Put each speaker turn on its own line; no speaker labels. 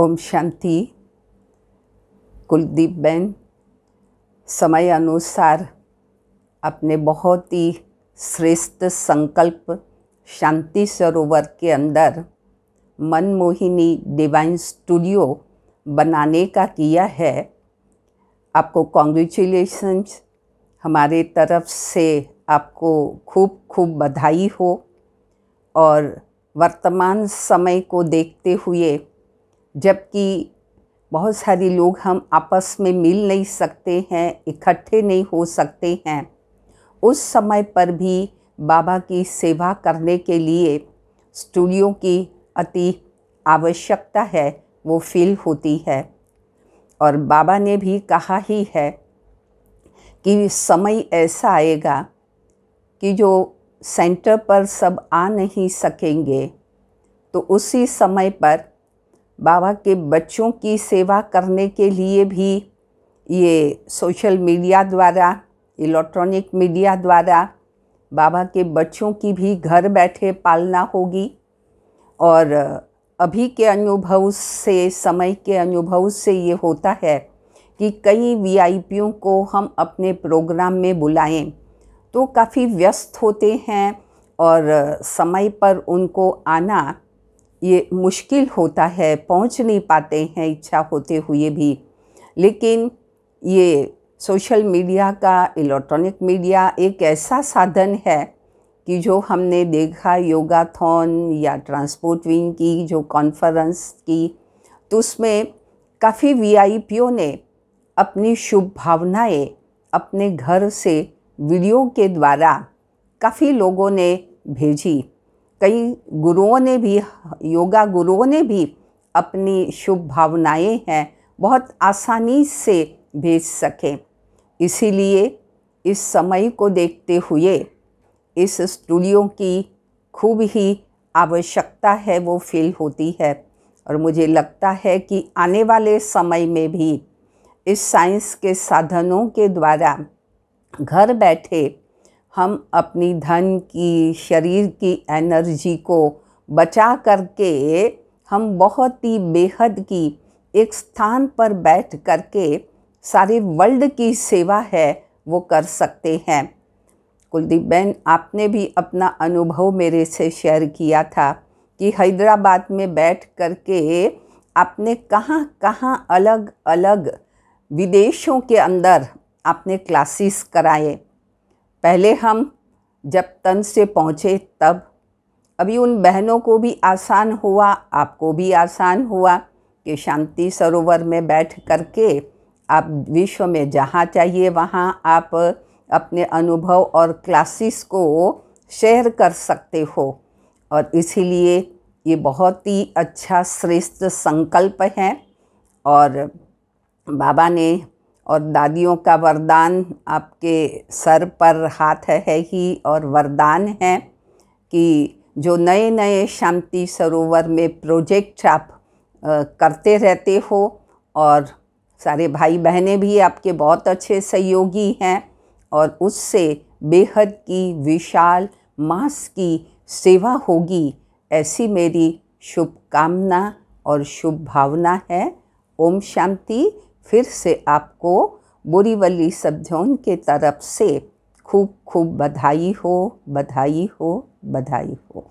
ओम शांति कुलदीप बहन समय अनुसार अपने बहुत ही श्रेष्ठ संकल्प शांति सरोवर के अंदर मनमोहिनी डिवाइन स्टूडियो बनाने का किया है आपको कॉन्ग्रेचुलेशंस हमारे तरफ से आपको खूब खूब बधाई हो और वर्तमान समय को देखते हुए जबकि बहुत सारे लोग हम आपस में मिल नहीं सकते हैं इकट्ठे नहीं हो सकते हैं उस समय पर भी बाबा की सेवा करने के लिए स्टूडियो की अति आवश्यकता है वो फील होती है और बाबा ने भी कहा ही है कि समय ऐसा आएगा कि जो सेंटर पर सब आ नहीं सकेंगे तो उसी समय पर बाबा के बच्चों की सेवा करने के लिए भी ये सोशल मीडिया द्वारा इलेक्ट्रॉनिक मीडिया द्वारा बाबा के बच्चों की भी घर बैठे पालना होगी और अभी के अनुभव से समय के अनुभव से ये होता है कि कई वीआईपीओं को हम अपने प्रोग्राम में बुलाएं तो काफ़ी व्यस्त होते हैं और समय पर उनको आना ये मुश्किल होता है पहुंच नहीं पाते हैं इच्छा होते हुए भी लेकिन ये सोशल मीडिया का इलेक्ट्रॉनिक मीडिया एक ऐसा साधन है कि जो हमने देखा योगाथॉन या ट्रांसपोर्ट विंग की जो कॉन्फ्रेंस की तो उसमें काफ़ी वीआईपीओ ने अपनी शुभ भावनाएँ अपने घर से वीडियो के द्वारा काफ़ी लोगों ने भेजी कई गुरुओं ने भी योगा गुरुओं ने भी अपनी शुभ भावनाएं हैं बहुत आसानी से भेज सकें इसीलिए इस समय को देखते हुए इस स्टूडियो की खूब ही आवश्यकता है वो फील होती है और मुझे लगता है कि आने वाले समय में भी इस साइंस के साधनों के द्वारा घर बैठे हम अपनी धन की शरीर की एनर्जी को बचा करके हम बहुत ही बेहद की एक स्थान पर बैठ करके सारे वर्ल्ड की सेवा है वो कर सकते हैं कुलदीप बहन आपने भी अपना अनुभव मेरे से शेयर किया था कि हैदराबाद में बैठ करके आपने कहाँ कहाँ अलग अलग विदेशों के अंदर आपने क्लासेस कराए पहले हम जब तन से पहुँचे तब अभी उन बहनों को भी आसान हुआ आपको भी आसान हुआ कि शांति सरोवर में बैठ करके आप विश्व में जहाँ चाहिए वहाँ आप अपने अनुभव और क्लासेस को शेयर कर सकते हो और इसीलिए ये बहुत ही अच्छा श्रेष्ठ संकल्प है और बाबा ने और दादियों का वरदान आपके सर पर हाथ है ही और वरदान है कि जो नए नए शांति सरोवर में प्रोजेक्ट आप करते रहते हो और सारे भाई बहनें भी आपके बहुत अच्छे सहयोगी हैं और उससे बेहद की विशाल मास की सेवा होगी ऐसी मेरी शुभकामना और शुभ भावना है ओम शांति फिर से आपको बोरीवली सभ्यों के तरफ से खूब खूब बधाई हो बधाई हो बधाई हो